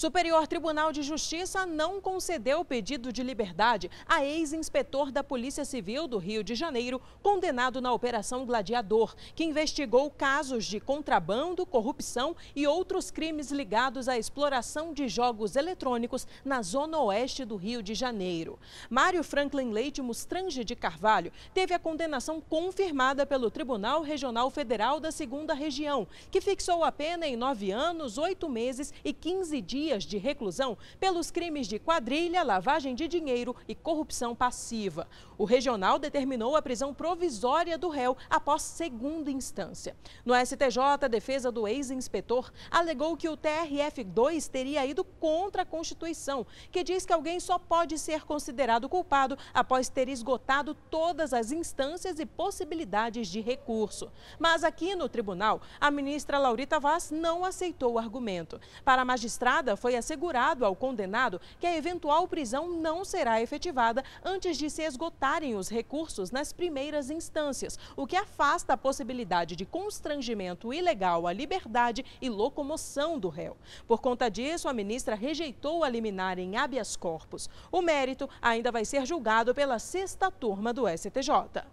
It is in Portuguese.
Superior Tribunal de Justiça não concedeu pedido de liberdade a ex-inspetor da Polícia Civil do Rio de Janeiro, condenado na Operação Gladiador, que investigou casos de contrabando, corrupção e outros crimes ligados à exploração de jogos eletrônicos na zona oeste do Rio de Janeiro. Mário Franklin Leite Mustrange de Carvalho teve a condenação confirmada pelo Tribunal Regional Federal da Segunda Região, que fixou a pena em nove anos, oito meses e 15 dias dias de reclusão pelos crimes de quadrilha, lavagem de dinheiro e corrupção passiva. O regional determinou a prisão provisória do réu após segunda instância. No STJ, a defesa do ex-inspetor alegou que o TRF2 teria ido contra a Constituição, que diz que alguém só pode ser considerado culpado após ter esgotado todas as instâncias e possibilidades de recurso. Mas aqui no tribunal, a ministra Laurita Vaz não aceitou o argumento. Para a magistrada, foi assegurado ao condenado que a eventual prisão não será efetivada antes de se esgotarem os recursos nas primeiras instâncias, o que afasta a possibilidade de constrangimento ilegal à liberdade e locomoção do réu. Por conta disso, a ministra rejeitou a liminar em habeas corpus. O mérito ainda vai ser julgado pela sexta turma do STJ.